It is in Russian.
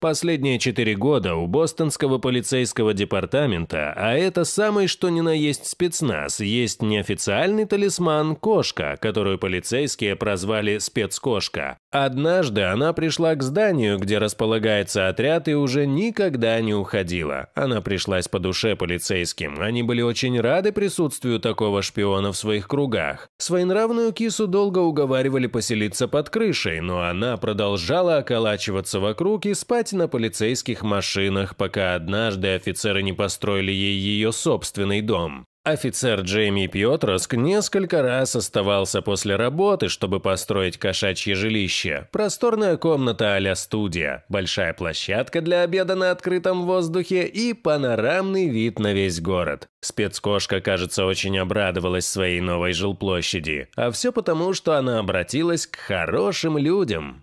Последние четыре года у бостонского полицейского департамента, а это самый что ни на есть спецназ, есть неофициальный талисман «Кошка», которую полицейские прозвали «Спецкошка». Однажды она пришла к зданию, где располагается отряд, и уже никогда не уходила. Она пришлась по душе полицейским. Они были очень рады присутствию такого шпиона в своих кругах. Своенравную кису долго уговаривали поселиться под крышей, но она продолжала околачиваться вокруг и спать гонять на полицейских машинах, пока однажды офицеры не построили ей ее собственный дом. Офицер Джейми Пьотроск несколько раз оставался после работы, чтобы построить кошачье жилище. Просторная комната а студия, большая площадка для обеда на открытом воздухе и панорамный вид на весь город. Спецкошка, кажется, очень обрадовалась своей новой жилплощади. А все потому, что она обратилась к хорошим людям.